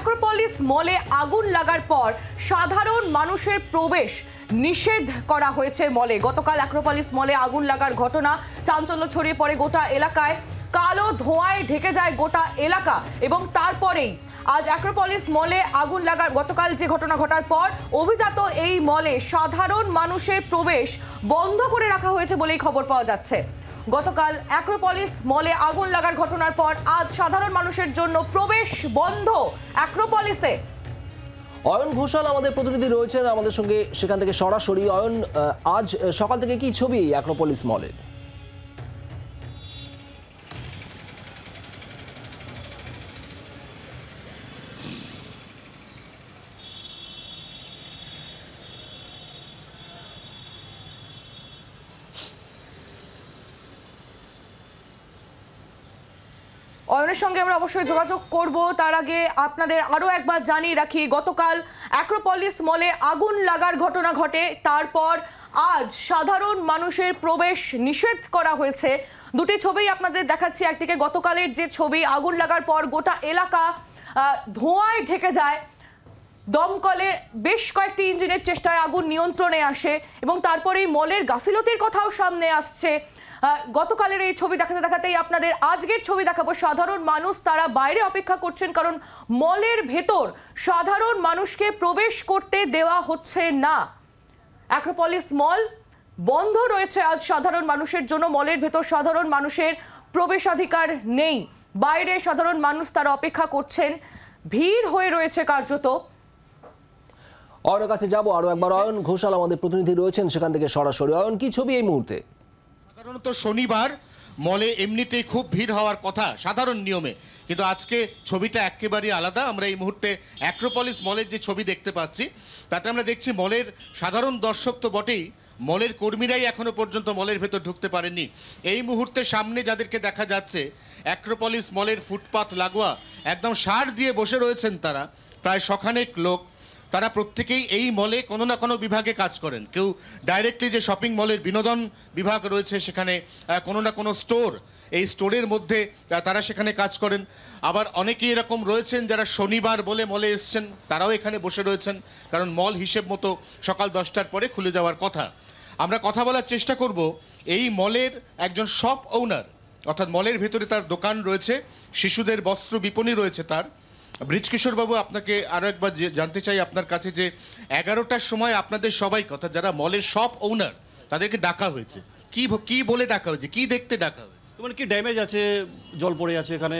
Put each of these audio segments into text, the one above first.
Acropolis মলে আগুন লাগার পর সাধারণ মানুষের প্রবেশ নিষেধ করা হয়েছে মলে গতকাল অ্যাক্রোপলিস মলে আগুন লাগার ঘটনা চাঞ্চল্য ছড়িয়ে পড়ে গোটা এলাকায় কালো ধোঁয়ায় ঢেকে যায় গোটা এলাকা এবং তারপরেই আজ অ্যাক্রোপলিস মলে আগুন লাগার গতকাল যে ঘটনা ঘটার পর অভিজাত এই মলে সাধারণ মানুষের প্রবেশ বন্ধ করে রাখা হয়েছে বলেই খবর পাওয়া যাচ্ছে গতকাল অ্যাক্রোপলিস মলে আগুন লাগার ঘটনার পর আজ সাধারণ মানুষের জন্য প্রবেশ বন্ধ অ্যাক্রোপলিসে অয়ন ঘোষাল আমাদের প্রতিনিধি রয়েছেন আমাদের সঙ্গে সেখান থেকে সরাসরি অয়ন আজ সকাল থেকে কি ছবি অ্যাক্রোপলিস মলের অয়নের সঙ্গে আমরা অবশ্যই যোগাযোগ করব তার আগে আপনাদের আরও একবার জানিয়ে রাখি গতকাল অ্যাক্রোপলিস মলে আগুন লাগার ঘটনা ঘটে তারপর আজ সাধারণ মানুষের প্রবেশ নিষেধ করা হয়েছে দুটি ছবি আপনাদের দেখাচ্ছি একদিকে গতকালের যে ছবি আগুন লাগার পর গোটা এলাকা ধোঁয়ায় ঢেকে যায় দমকলে বেশ কয়েকটি ইঞ্জিনের চেষ্টায় আগুন নিয়ন্ত্রণে আসে এবং তারপরেই মলের গাফিলতির কথাও সামনে আসছে গতকালের এই ছবি দেখাতে দেখাতেই আপনাদের আজকের ছবি দেখাবো সাধারণ মানুষ তারা বাইরে অপেক্ষা করছেন কারণ মলের ভেতর সাধারণ মানুষকে প্রবেশ করতে দেওয়া হচ্ছে না অ্যাক্রোপলিস মল বন্ধ রয়েছে আজ সাধারণ মানুষের জন্য মলের ভেতর সাধারণ মানুষের প্রবেশাধিকার নেই বাইরে সাধারণ মানুষ তারা অপেক্ষা করছেন ভিড় হয়ে রয়েছে কার্যত অয়নের কাছে যাবো আরও একবার অয়ন ঘোষাল আমাদের প্রতিনিধি রয়েছেন সেখান থেকে সরাসরি অয়ন কি ছবি এই মুহূর্তে সাধারণত শনিবার মলে এমনিতেই খুব ভিড় হওয়ার কথা সাধারণ নিয়মে কিন্তু আজকে ছবিটা একেবারেই আলাদা আমরা এই মুহূর্তে অ্যাক্রোপলিস মলের যে ছবি দেখতে পাচ্ছি তাতে আমরা দেখছি মলের সাধারণ দর্শক তো বটেই মলের কর্মীরাই এখনও পর্যন্ত মলের ভেতর ঢুকতে পারেননি এই মুহূর্তে সামনে যাদেরকে দেখা যাচ্ছে অ্যাক্রোপলিস মলের ফুটপাথ লাগোয়া একদম সার দিয়ে বসে রয়েছেন তারা প্রায় সখানেক লোক তারা প্রত্যেকেই এই মলে কোনো না কোনো বিভাগে কাজ করেন কেউ ডাইরেক্টলি যে শপিং মলের বিনোদন বিভাগ রয়েছে সেখানে কোনো না কোনো স্টোর এই স্টোরের মধ্যে তারা সেখানে কাজ করেন আবার অনেকেই এরকম রয়েছেন যারা শনিবার বলে মলে এসছেন তারাও এখানে বসে রয়েছেন কারণ মল হিসেব মতো সকাল দশটার পরে খুলে যাওয়ার কথা আমরা কথা বলার চেষ্টা করব এই মলের একজন শপ ওনার অর্থাৎ মলের ভেতরে তার দোকান রয়েছে শিশুদের বস্ত্র বিপণী রয়েছে তার ব্রিজকিশোরবাবু আপনাকে আরও একবার জানতে চাই আপনার কাছে যে এগারোটার সময় আপনাদের সবাই কথা যারা মলের সব ওনার তাদেরকে ডাকা হয়েছে কি কি বলে ডাকা হয়েছে কি দেখতে ডাকা হয়েছে মানে কি ড্যামেজ আছে জল পড়ে আছে এখানে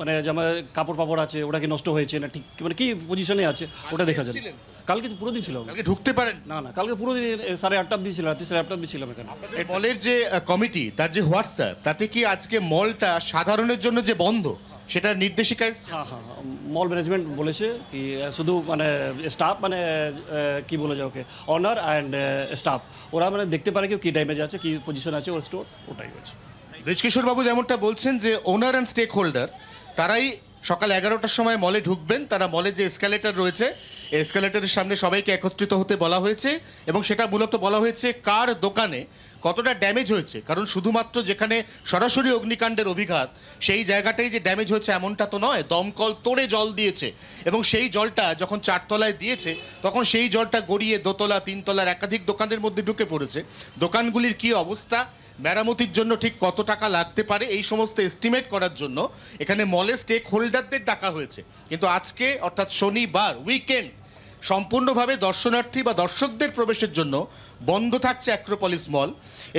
মানে জামা কাপড় পাপড় আছে ওটা কি নষ্ট হয়েছে না ঠিক মানে কি পজিশনে আছে ওটা দেখা যাবে কালকে পুরো দিন ছিল কালকে ঢুকতে পারেন না না কালকে পুরো দিন সাড়ে আটটা অব্দি ছিল রাত্রি সাড়ে আটটা অবধি ছিলাম এখানে মলের যে কমিটি তার যে হোয়াটসঅ্যাপ তাতে কি আজকে মলটা সাধারণের জন্য যে বন্ধ সেটা নির্দেশিকা হ্যাঁ হ্যাঁ মল ম্যানেজমেন্ট বলেছে কি শুধু মানে স্টাফ মানে কি বলে যায় ওকে অনার অ্যান্ড স্টাফ ওরা মানে দেখতে পারে কি ড্যামেজ আছে কি পজিশন আছে ওর স্টোর ওটাই হয়েছে বাবু যেমনটা বলছেন যে ওনার অ্যান্ড স্টেক হোল্ডার তারাই সকাল এগারোটার সময় মলে ঢুকবেন তারা মলের যে এসকালেটার রয়েছে এসকালেটারের সামনে সবাইকে একত্রিত হতে বলা হয়েছে এবং সেটা মূলত বলা হয়েছে কার দোকানে কতটা ড্যামেজ হয়েছে কারণ শুধুমাত্র যেখানে সরাসরি অগ্নিকাণ্ডের অভিঘাত সেই জায়গাটাই যে ড্যামেজ হয়েছে এমনটা তো নয় দমকল তোড়ে জল দিয়েছে এবং সেই জলটা যখন চারতলায় দিয়েছে তখন সেই জলটা গড়িয়ে দোতলা তিনতলার একাধিক দোকানের মধ্যে ঢুকে পড়েছে দোকানগুলির কি অবস্থা মেরামতির জন্য ঠিক কত টাকা লাগতে পারে এই সমস্ত এস্টিমেট করার জন্য এখানে মলে স্টেক হোল্ডারদের ডাকা হয়েছে কিন্তু আজকে অর্থাৎ শনিবার উইকেন্ড সম্পূর্ণভাবে দর্শনার্থী বা দর্শকদের প্রবেশের জন্য বন্ধ থাকছে অ্যাক্রোপলিস মল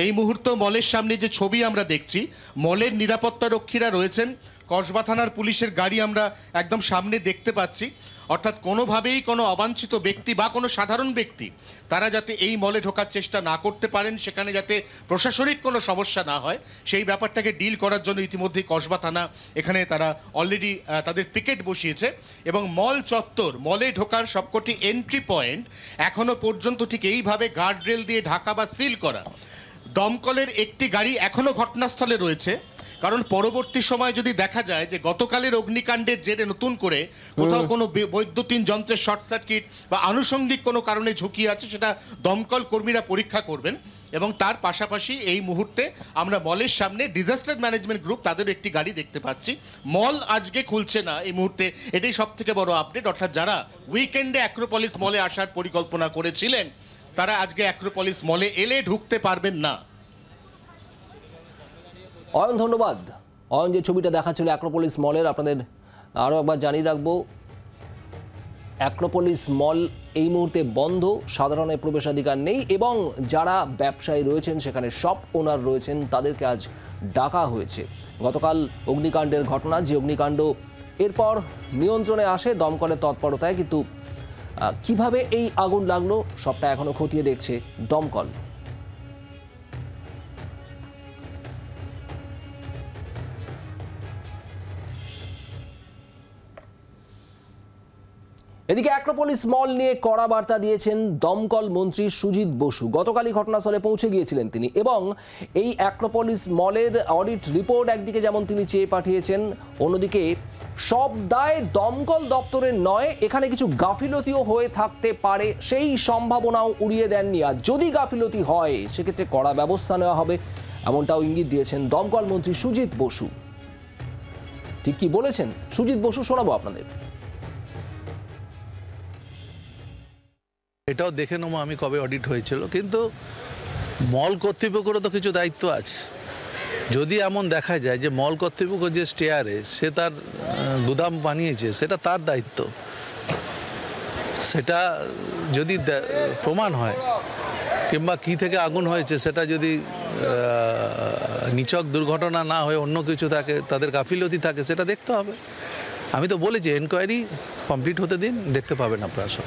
এই মুহূর্ত মলের সামনে যে ছবি আমরা দেখছি মলের নিরাপত্তা রক্ষীরা রয়েছেন কসবা থানার পুলিশের গাড়ি আমরা একদম সামনে দেখতে পাচ্ছি অর্থাৎ কোনোভাবেই কোনো অবাঞ্ছিত ব্যক্তি বা কোনো সাধারণ ব্যক্তি তারা যাতে এই মলে ঢোকার চেষ্টা না করতে পারেন সেখানে যাতে প্রশাসনিক কোনো সমস্যা না হয় সেই ব্যাপারটাকে ডিল করার জন্য ইতিমধ্যে কসবা থানা এখানে তারা অলরেডি তাদের পিকেট বসিয়েছে এবং মল চত্বর মলে ঢোকার সবকটি এন্ট্রি পয়েন্ট এখনও পর্যন্ত ঠিক এইভাবে রেল দিয়ে ঢাকা বা সিল করা দমকলের একটি গাড়ি এখনও ঘটনাস্থলে রয়েছে কারণ পরবর্তী সময় যদি দেখা যায় যে গতকালের অগ্নিকাণ্ডের জেরে নতুন করে কোথাও কোনো বৈদ্যুতিন যন্ত্রের শর্ট সার্কিট বা আনুষঙ্গিক কোনো কারণে ঝুঁকি আছে সেটা দমকল কর্মীরা পরীক্ষা করবেন এবং তার পাশাপাশি এই মুহূর্তে আমরা মলের সামনে ডিজাস্টার ম্যানেজমেন্ট গ্রুপ তাদের একটি গাড়ি দেখতে পাচ্ছি মল আজকে খুলছে না এই মুহূর্তে এটাই সব থেকে বড় আপডেট অর্থাৎ যারা উইকেন্ডে অ্যাক্রোপলিস মলে আসার পরিকল্পনা করেছিলেন তারা আজকে অ্যাক্রোপলিস মলে এলে ঢুকতে পারবেন না অয়ন ধন্যবাদ অয়ন যে ছবিটা দেখাচ্ছিল অ্যাক্রোপলিস মলের আপনাদের আরও একবার জানিয়ে রাখবো অ্যাক্রোপলিস মল এই মুহূর্তে বন্ধ সাধারণের প্রবেশাধিকার নেই এবং যারা ব্যবসায়ী রয়েছেন সেখানে সব ওনার রয়েছেন তাদেরকে আজ ডাকা হয়েছে গতকাল অগ্নিকাণ্ডের ঘটনা যে অগ্নিকাণ্ড এরপর নিয়ন্ত্রণে আসে দমকলের তৎপরতায় কিন্তু কিভাবে এই আগুন লাগলো সবটা এখনও খতিয়ে দেখছে দমকল এদিকে অ্যাক্রোপলিস মল নিয়ে কড়া বার্তা দিয়েছেন দমকল মন্ত্রী সুজিত বসু গতকালই ঘটনাস্থলে পৌঁছে গিয়েছিলেন তিনি এবং এই অ্যাক্রোপলিস মলের অডিট রিপোর্ট একদিকে যেমন তিনি চেয়ে পাঠিয়েছেন অন্যদিকে সব দায় দমকল দপ্তরের নয় এখানে কিছু গাফিলতিও হয়ে থাকতে পারে সেই সম্ভাবনাও উড়িয়ে দেননি আর যদি গাফিলতি হয় সেক্ষেত্রে কড়া ব্যবস্থা নেওয়া হবে এমনটাও ইঙ্গিত দিয়েছেন দমকল মন্ত্রী সুজিত বসু ঠিক কি বলেছেন সুজিত বসু শোনাবো আপনাদের এটাও দেখে নেবো আমি কবে অডিট হয়েছিল কিন্তু মল কর্তৃপক্ষেরও তো কিছু দায়িত্ব আছে যদি এমন দেখা যায় যে মল কর্তৃপক্ষ যে স্টেয়ারে সে তার গুদাম বানিয়েছে সেটা তার দায়িত্ব সেটা যদি প্রমাণ হয় কিংবা কি থেকে আগুন হয়েছে সেটা যদি নিচক দুর্ঘটনা না হয়ে অন্য কিছু থাকে তাদের গাফিলতি থাকে সেটা দেখতে হবে আমি তো বলেছি এনকোয়ারি কমপ্লিট হতে দিন দেখতে পাবেন আপনারা সব